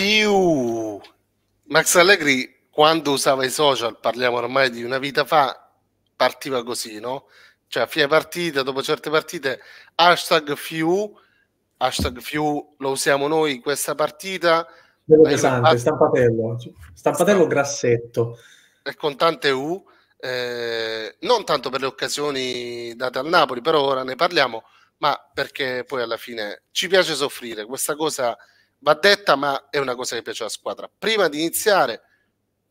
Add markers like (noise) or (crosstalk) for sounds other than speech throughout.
Fiu! Max Allegri, quando usava i social, parliamo ormai di una vita fa, partiva così, no? Cioè, a fine partita, dopo certe partite, hashtag Fiu, hashtag Fiu lo usiamo noi in questa partita. Bello pesante, la... Ah, stampatello, stampatello grassetto. E con tante U, eh, non tanto per le occasioni date al Napoli, però ora ne parliamo, ma perché poi alla fine ci piace soffrire, questa cosa va detta, ma è una cosa che piace alla squadra. Prima di iniziare,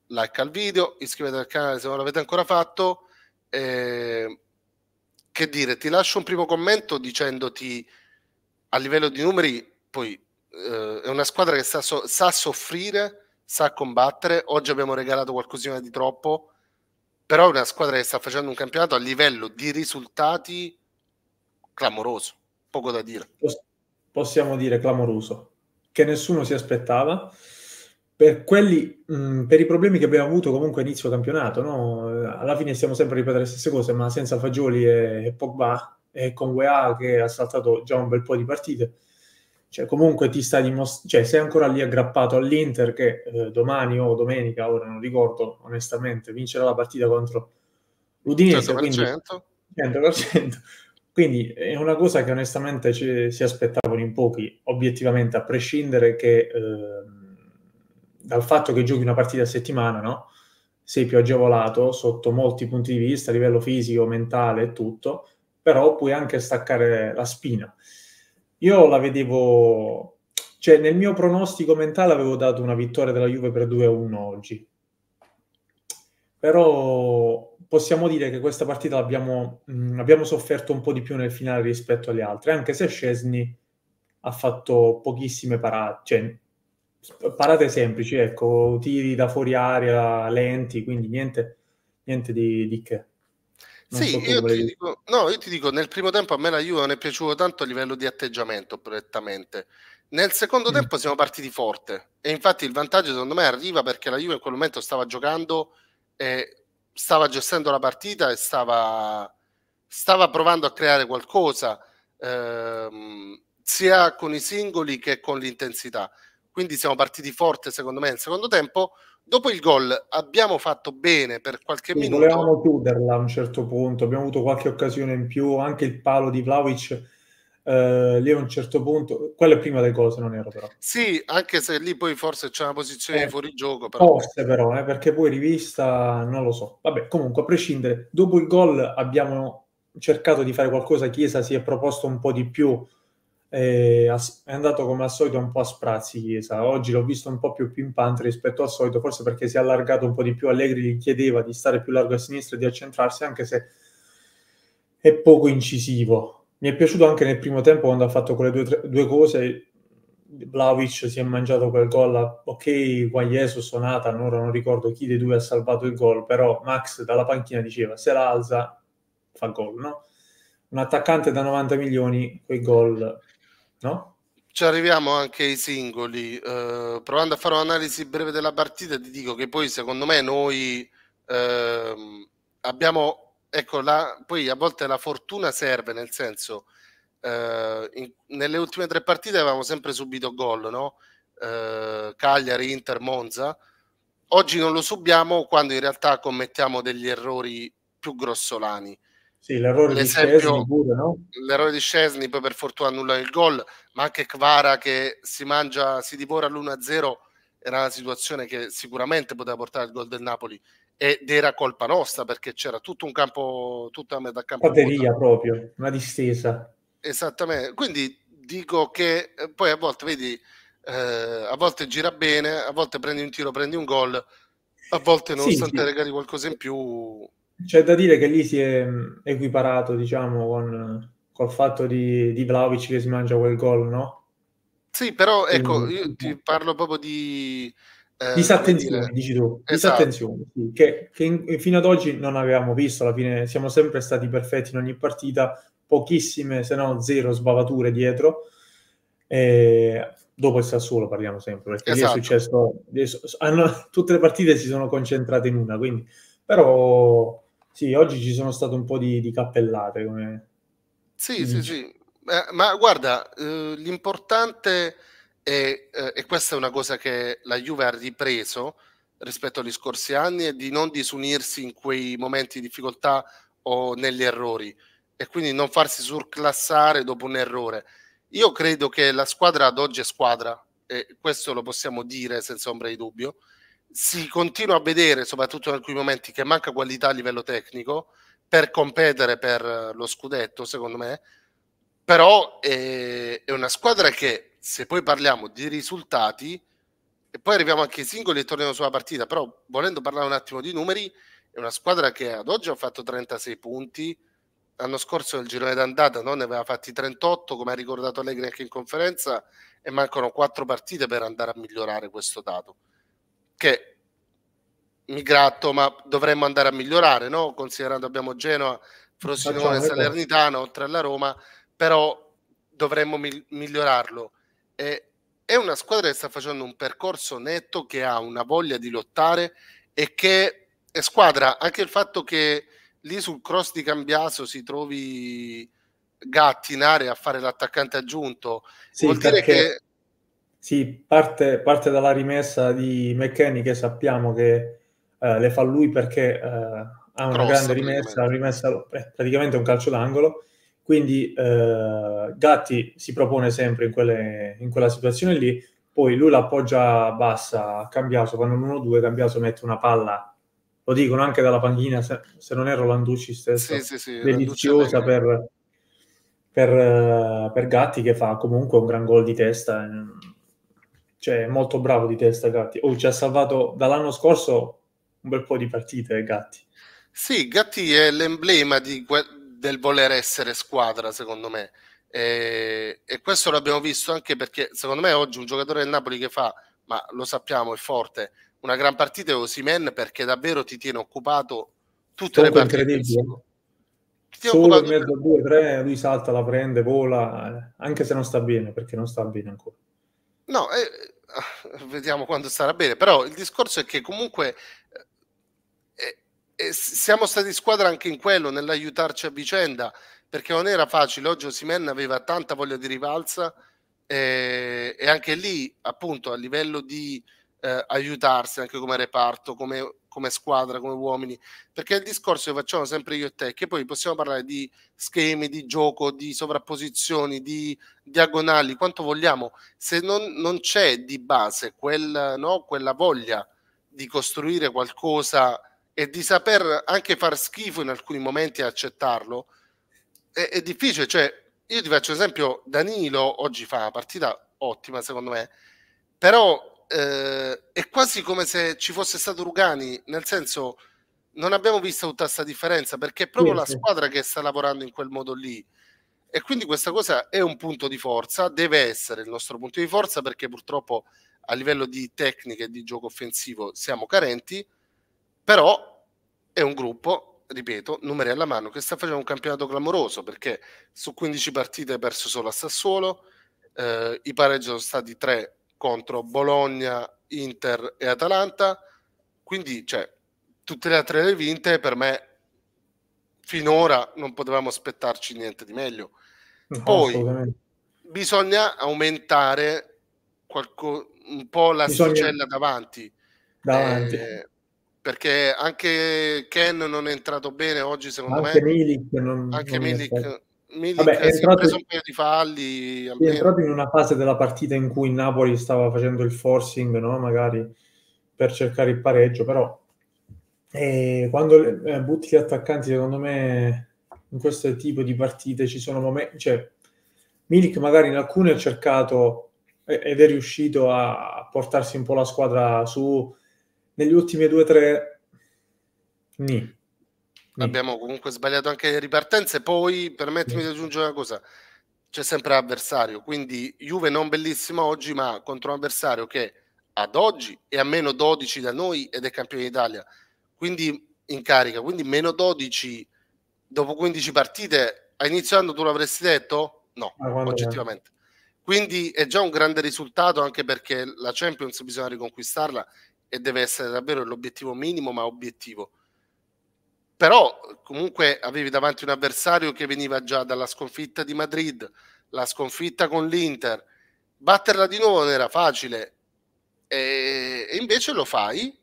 like al video, iscrivetevi al canale se non l'avete ancora fatto. Eh, che dire, ti lascio un primo commento dicendoti a livello di numeri, poi eh, è una squadra che sa, so sa, soffrire, sa combattere. Oggi abbiamo regalato qualcosina di troppo, però è una squadra che sta facendo un campionato a livello di risultati clamoroso, poco da dire. Possiamo dire clamoroso che nessuno si aspettava. Per, quelli, mh, mm, per i problemi che abbiamo avuto comunque inizio campionato, no? alla fine stiamo sempre a ripetere le stesse cose, ma senza Fagioli e, e Pogba e con UEA che ha saltato già un bel po' di partite, cioè comunque ti sta dimostrando, cioè sei ancora lì aggrappato all'Inter che eh, domani o domenica, ora non ricordo onestamente, vincerà la partita contro l'Udinese. 100%. Quindi, 100%. Quindi è una cosa che onestamente ci, si aspettavano in pochi, obiettivamente, a prescindere che, eh, dal fatto che giochi una partita a settimana, no? sei più agevolato sotto molti punti di vista, a livello fisico, mentale e tutto, però puoi anche staccare la spina. Io la vedevo, cioè nel mio pronostico mentale avevo dato una vittoria della Juve per 2-1 oggi, però possiamo dire che questa partita l'abbiamo mh, mm, abbiamo sofferto un po' di più nel finale rispetto alle altre, anche se Scesni ha fatto pochissime parate, cioè, parate semplici, ecco, tiri da fuori aria, lenti, quindi niente, niente di, di che. Non sì, so io, ti dico, no, io ti dico, nel primo tempo a me la Juve non è piaciuto tanto a livello di atteggiamento, prettamente. Nel secondo mm. tempo siamo partiti forte e infatti il vantaggio secondo me arriva perché la Juve in quel momento stava giocando e stava gestendo la partita e stava, stava provando a creare qualcosa ehm, sia con i singoli che con l'intensità. Quindi siamo partiti forte, secondo me, nel secondo tempo. Dopo il gol abbiamo fatto bene per qualche sì, minuto. Volevamo chiuderla a un certo punto, abbiamo avuto qualche occasione in più, anche il palo di Vlaovic eh, lì a un certo punto, quello è prima del gol se non ero però. Sì, anche se lì poi forse c'è una posizione eh, di fuorigioco. Però. Forse però, eh, perché poi rivista non lo so. Vabbè, comunque a prescindere, dopo il gol abbiamo cercato di fare qualcosa, Chiesa si è proposto un po' di più, eh, è andato come al solito un po' a sprazzi Chiesa, oggi l'ho visto un po' più pimpante rispetto al solito, forse perché si è allargato un po' di più, Allegri gli chiedeva di stare più largo a sinistra e di accentrarsi anche se è poco incisivo mi è piaciuto anche nel primo tempo quando ha fatto quelle due, tre, due cose. Vlaovic si è mangiato quel gol, a, ok, Guaglieso, Sonata, ora non ricordo chi dei due ha salvato il gol, però Max dalla panchina diceva se la alza fa gol, no? Un attaccante da 90 milioni, quei gol, no? Ci arriviamo anche ai singoli. Uh, provando a fare un'analisi breve della partita, ti dico che poi secondo me noi uh, abbiamo ecco, la, poi a volte la fortuna serve, nel senso, eh, in, nelle ultime tre partite avevamo sempre subito gol, no? eh, Cagliari, Inter, Monza. Oggi non lo subiamo quando in realtà commettiamo degli errori più grossolani. Sì, l'errore di Scesni pure, no? L'errore di Scesni poi per fortuna nulla il gol, ma anche Kvara che si mangia, si divora l'1-0 era una situazione che sicuramente poteva portare al gol del Napoli ed era colpa nostra perché c'era tutto un campo, tutta la metà campo. Prateria proprio, una distesa. Esattamente, quindi dico che eh, poi a volte vedi, eh, a volte gira bene, a volte prendi un tiro, prendi un gol, a volte nonostante sì, sì. regali qualcosa in più. C'è da dire che lì si è mm, equiparato, diciamo, con, col fatto di, di Vlaovic che si mangia quel gol, no? Sì, però ecco, io ti parlo proprio di, eh, disattenzione, dici tu, esatto. disattenzione, sì, che, che, fino ad oggi non avevamo visto, alla fine siamo sempre stati perfetti in ogni partita, pochissime, se no zero sbavature dietro, e dopo il Sassuolo parliamo sempre, perché esatto. è successo, hanno, (laughs) tutte le partite si sono concentrate in una, quindi, però sì, oggi ci sono state un po' di, di cappellate. Come... Sì, mm. sì, sì, eh, ma guarda, eh, l'importante e, eh, e, questa è una cosa che la Juve ha ripreso rispetto agli scorsi anni e di non disunirsi in quei momenti di difficoltà o negli errori e quindi non farsi surclassare dopo un errore. Io credo che la squadra ad oggi è squadra e questo lo possiamo dire senza ombra di dubbio. Si continua a vedere, soprattutto in alcuni momenti, che manca qualità a livello tecnico per competere per lo scudetto, secondo me, però eh, è una squadra che se poi parliamo di risultati, e poi arriviamo anche ai singoli e torniamo sulla partita, però volendo parlare un attimo di numeri, è una squadra che ad oggi ha fatto 36 punti, l'anno scorso nel girone d'andata non ne aveva fatti 38, come ha ricordato Allegri anche in conferenza, e mancano 4 partite per andare a migliorare questo dato, che mi gratto, ma dovremmo andare a migliorare, no? considerando abbiamo Genoa, Frosinone, eh, Salernitana, oltre alla Roma, però dovremmo migliorarlo eh, è una squadra che sta facendo un percorso netto, che ha una voglia di lottare e che è squadra. Anche il fatto che lì sul cross di Cambiaso si trovi Gatti in area a fare l'attaccante aggiunto, sì, vuol dire che... Sì, parte, parte, dalla rimessa di McKenny che sappiamo che eh, le fa lui perché eh, ha una Grossa, grande rimessa, rimessa, praticamente un calcio d'angolo quindi eh, Gatti si propone sempre in, quelle, in, quella situazione lì, poi lui l'appoggia bassa a Cambiaso, fanno un 1-2, Cambiaso mette una palla, lo dicono anche dalla panchina, se, se non erro Landucci stesso, sì, sì, sì, deliziosa per, per, eh, per, Gatti che fa comunque un gran gol di testa, eh, cioè molto bravo di testa Gatti. Oh, ci ha salvato dall'anno scorso un bel po' di partite Gatti. Sì, Gatti è l'emblema di, del voler essere squadra, secondo me. E, e, questo l'abbiamo visto anche perché, secondo me, oggi un giocatore del Napoli che fa, ma lo sappiamo, è forte, una gran partita è Osimen perché davvero ti tiene occupato tutte Sono le partite. Incredibile. Solo in mezzo a 2-3 lui salta, la prende, vola, eh, anche se non sta bene, perché non sta bene ancora. No, eh, eh vediamo quando starà bene, però il discorso è che comunque eh, e siamo stati squadra anche in quello, nell'aiutarci a vicenda, perché non era facile. Oggi Osimen aveva tanta voglia di rivalsa eh, e anche lì, appunto, a livello di eh, aiutarsi anche come reparto, come, come, squadra, come uomini, perché il discorso che facciamo sempre io e te, che poi possiamo parlare di schemi, di gioco, di sovrapposizioni, di diagonali, quanto vogliamo, se non, non c'è di base quel, no, quella voglia di costruire qualcosa e di saper anche far schifo in alcuni momenti e accettarlo è, è, difficile. Cioè, io ti faccio esempio, Danilo oggi fa una partita ottima secondo me, però eh, è quasi come se ci fosse stato Rugani, nel senso non abbiamo visto tutta questa differenza perché è proprio sì, la squadra che sta lavorando in quel modo lì. E quindi questa cosa è un punto di forza, deve essere il nostro punto di forza perché purtroppo a livello di tecniche e di gioco offensivo siamo carenti, però è un gruppo, ripeto, numeri alla mano, che sta facendo un campionato clamoroso perché su 15 partite ha perso solo a Sassuolo, eh, i pareggi sono stati 3 contro Bologna, Inter e Atalanta, quindi cioè, tutte le altre le vinte per me finora non potevamo aspettarci niente di meglio. No, Poi bisogna aumentare qualco, un po' la bisogna... davanti. davanti. Eh, perché anche Ken non è entrato bene oggi secondo anche me. Milik non, anche non Milik, Milik Vabbè, è entrato, preso un paio di falli. È entrato in una fase della partita in cui il Napoli stava facendo il forcing, no? magari per cercare il pareggio, però eh, quando eh, butti gli attaccanti, secondo me in questo tipo di partite ci sono momenti, cioè Milik magari in alcune ha cercato ed è riuscito a portarsi un po' la squadra su, negli ultimi due o tre... Ni. Abbiamo comunque sbagliato anche le ripartenze, poi permettimi di aggiungere una cosa, c'è sempre avversario, quindi Juve non bellissima oggi, ma contro un avversario che ad oggi è a meno 12 da noi ed è campione d'Italia, quindi in carica, quindi meno 12 dopo 15 partite, a inizio anno tu l'avresti detto? No, ah, oggettivamente. Quindi è già un grande risultato anche perché la Champions bisogna riconquistarla e deve essere davvero l'obiettivo minimo, ma obiettivo. Però comunque avevi davanti un avversario che veniva già dalla sconfitta di Madrid, la sconfitta con l'Inter. Batterla di nuovo non era facile e, e invece lo fai.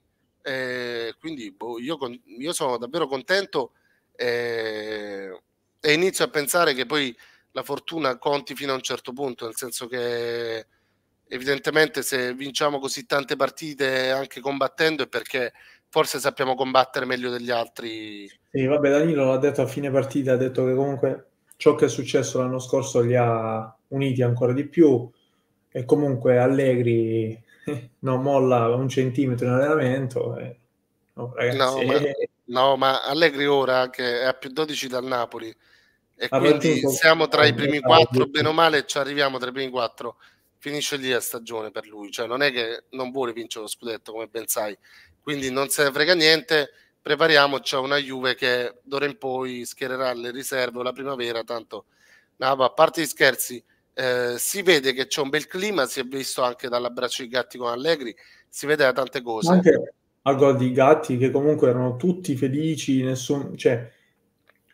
E quindi boh, io, con, io, sono davvero contento e, e inizio a pensare che poi la fortuna conti fino a un certo punto, nel senso che evidentemente se vinciamo così tante partite anche combattendo è perché forse sappiamo combattere meglio degli altri. Sì, vabbè, Danilo l'ha detto a fine partita, ha detto che comunque ciò che è successo l'anno scorso li ha uniti ancora di più e comunque Allegri (laughs) non molla un centimetro in allenamento. E... No, ragazzi, no, ma, eh. no, ma Allegri ora che è a più 12 dal Napoli e quindi siamo tra i primi quattro, bene o male ci arriviamo tra i primi quattro finisce lì la stagione per lui, cioè non è che non vuole vincere lo scudetto come ben sai, quindi non se ne frega niente, prepariamoci a una Juve che d'ora in poi schiererà le riserve o la primavera, tanto no, a parte gli scherzi, eh, si vede che c'è un bel clima, si è visto anche dall'abbraccio di Gatti con Allegri, si vede da tante cose. Anche a gol di Gatti che comunque erano tutti felici, nessun... cioè,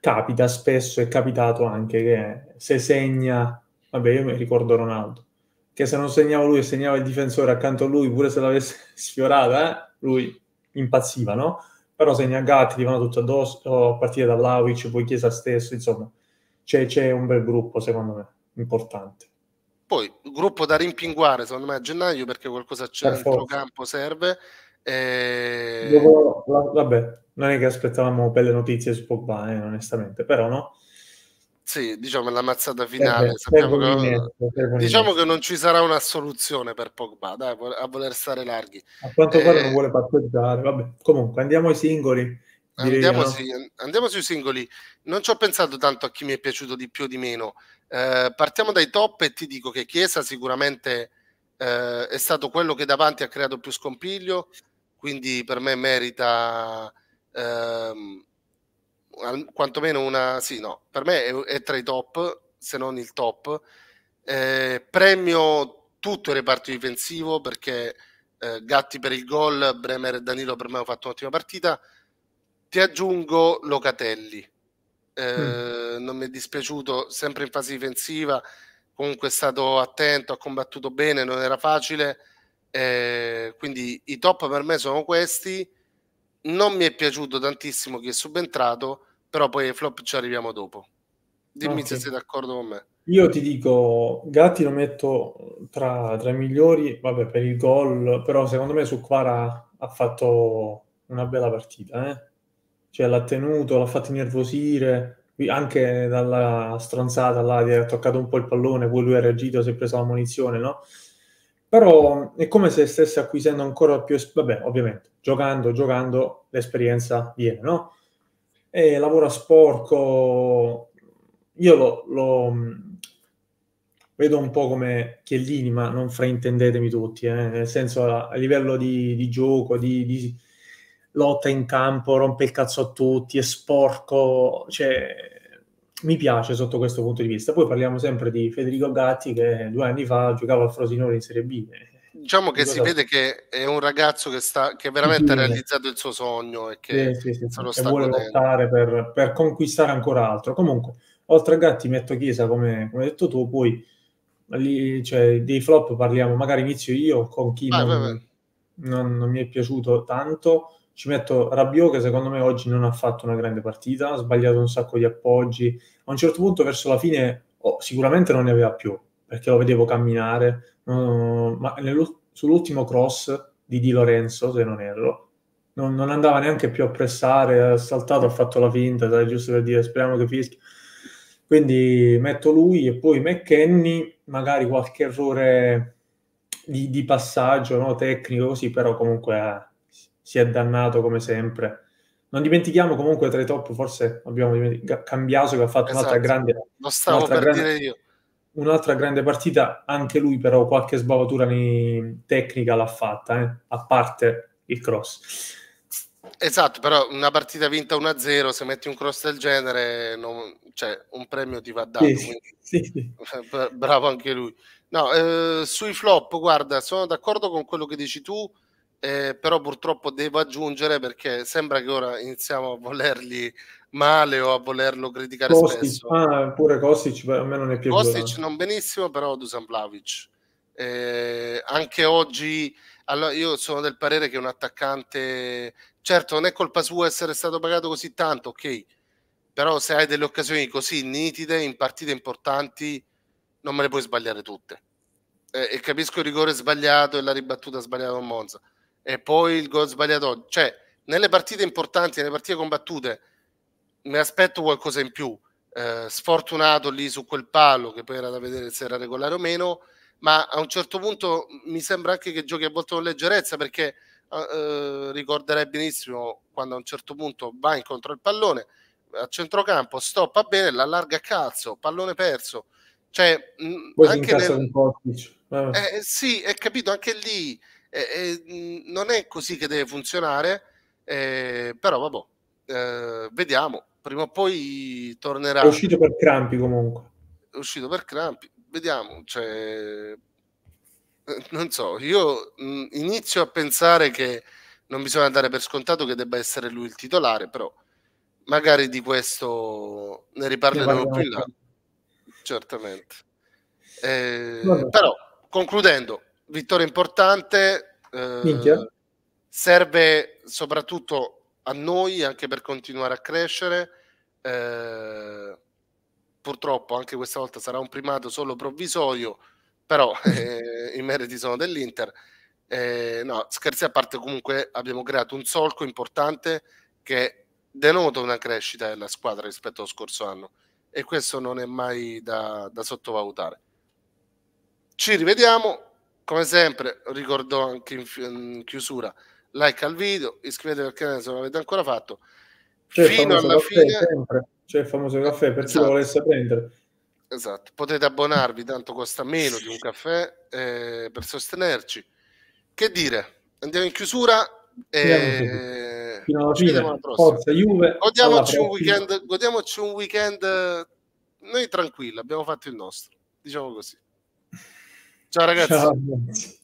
capita spesso, è capitato anche che se segna, vabbè io mi ricordo Ronaldo, che se non segnava lui e segnava il difensore accanto a lui, pure se l'avesse (laughs) sfiorata, eh, lui impazziva, no? Però segna Gatti, gli vanno tutti addosso, a partire da Vlaovic, poi Chiesa stesso, insomma, c'è, c'è un bel gruppo, secondo me, importante. Poi, gruppo da rimpinguare, secondo me, a gennaio, perché qualcosa c'è per nel campo, serve. E... Dopo, vabbè, non è che aspettavamo belle notizie su Pogba, eh, onestamente, però no? Sì, diciamo la mazzata finale. Serve, serve che, minetto, diciamo che non ci sarà una soluzione per Pogba, dai, a voler stare larghi. A quanto pare non eh, vuole parteggiare. Vabbè, comunque andiamo ai singoli. Andiamo, sì, andiamo, sui singoli. Non ci ho pensato tanto a chi mi è piaciuto di più o di meno. Eh, partiamo dai top e ti dico che Chiesa sicuramente eh, è stato quello che davanti ha creato più scompiglio, quindi per me merita ehm, quantomeno una, sì, no, per me è, è tra i top, se non il top. Eh, premio tutto il reparto difensivo perché eh, Gatti per il gol, Bremer e Danilo per me hanno fatto un'ottima partita. Ti aggiungo Locatelli, eh, mm. non mi è dispiaciuto, sempre in fase difensiva, comunque è stato attento, ha combattuto bene, non era facile. Eh, quindi i top per me sono questi non mi è piaciuto tantissimo che è subentrato, però poi ai flop ci arriviamo dopo. Dimmi okay. Ah, se sei d'accordo con me. Io ti dico, Gatti lo metto tra, tra i migliori, vabbè per il gol, però secondo me su Quara ha fatto una bella partita, eh? cioè l'ha tenuto, l'ha fatto innervosire, anche dalla stronzata là, gli ha toccato un po' il pallone, poi lui ha reagito, si è preso la munizione, no? però mm, è come se stesse acquisendo ancora più, vabbè, ovviamente, giocando, giocando, l'esperienza viene, no? E lavora sporco, io lo, lo mm, vedo un po' come Chiellini, ma non fraintendetemi tutti, eh? nel senso a, a livello di, di gioco, di, di, lotta in campo, rompe il cazzo a tutti, è sporco, cioè mi piace sotto questo punto di vista. Poi parliamo sempre di Federico Gatti che due anni fa giocava al Frosinone in Serie B. Diciamo che si vede che è un ragazzo che, sta, che veramente ha realizzato il suo sogno e che, sì, sì, sì, che vuole lottare per, per, conquistare ancora altro. Comunque, oltre a Gatti, metto Chiesa come, come hai detto tu, poi lì, cioè, dei flop parliamo, magari inizio io con chi vai, non, vai, vai. Non, non mi è piaciuto tanto ci metto Rabiot che secondo me oggi non ha fatto una grande partita, ha sbagliato un sacco di appoggi, a un certo punto verso la fine oh, sicuramente non ne aveva più, perché lo vedevo camminare, no, ma sull'ultimo cross di Di Lorenzo, se non erro, non, non, andava neanche più a pressare, ha saltato, ha fatto la finta, sai, giusto per dire speriamo che fischi. Quindi metto lui e poi McKenny, magari qualche errore di, di passaggio no, tecnico, così, però comunque... Eh, si è dannato come sempre. Non dimentichiamo comunque tra i top, forse abbiamo cambiato che ha fatto esatto. un'altra grande... Lo stavo un'altra per grande, dire io. Un'altra grande partita, anche lui però qualche sbavatura tecnica l'ha fatta, eh? a parte il cross. Esatto, però una partita vinta 1-0, se metti un cross del genere, non, cioè, un premio ti va dato. Sì, sì, sì. (laughs) Bravo anche lui. No, eh, sui flop, guarda, sono d'accordo con quello che dici tu eh, però purtroppo devo aggiungere perché sembra che ora iniziamo a volerli male o a volerlo criticare Kostic, spesso. Ah, pure Kostic, a me non è piaciuto. Kostic non benissimo, però Dusan Vlavic. Eh, anche oggi allora io sono del parere che un attaccante certo non è colpa sua essere stato pagato così tanto ok però se hai delle occasioni così nitide in partite importanti non me le puoi sbagliare tutte eh, e capisco il rigore sbagliato e la ribattuta sbagliata con Monza e poi il gol sbagliato. Cioè, nelle partite importanti, nelle partite combattute, mi aspetto qualcosa in più. Eh, sfortunato lì su quel palo, che poi era da vedere se era regolare o meno, ma a un certo punto mi sembra anche che giochi a volte con leggerezza, perché eh, eh ricorderei benissimo quando a un certo punto va incontro al pallone, a centrocampo, stoppa bene, l'allarga a calzo, pallone perso. Cioè, Poi anche nel... un po'. Ah. Eh, sì, è capito, anche lì e, e, mm, non è così che deve funzionare, eh, però vabbè, eh, vediamo, prima o poi tornerà. È uscito per crampi comunque. È uscito per crampi, vediamo, cioè, (laughs) non so, io mm, inizio a pensare che non bisogna dare per scontato che debba essere lui il titolare, però magari di questo ne riparleremo più in là. Certamente. Eh, però, concludendo, vittoria importante. Eh, serve soprattutto a noi anche per continuare a crescere. Eh, purtroppo anche questa volta sarà un primato solo provvisorio, però (laughs) eh, i meriti sono dell'Inter. Eh, no, scherzi a parte, comunque abbiamo creato un solco importante che denota una crescita della squadra rispetto allo scorso anno e questo non è mai da, da sottovalutare. Ci rivediamo come sempre, ricordo anche in, in, chiusura, like al video, iscrivetevi al canale se non l'avete ancora fatto. C'è Fino alla caffè, fine... Sempre. C'è il famoso caffè, per esatto. chi lo esatto. volesse prendere. Esatto, potete abbonarvi, tanto costa meno di un caffè eh, per sostenerci. Che dire, andiamo in chiusura e Forza, Juve, godiamoci, un weekend, godiamoci un weekend noi tranquillo, abbiamo fatto il nostro, diciamo così. Ciao ragazzi. Ciao.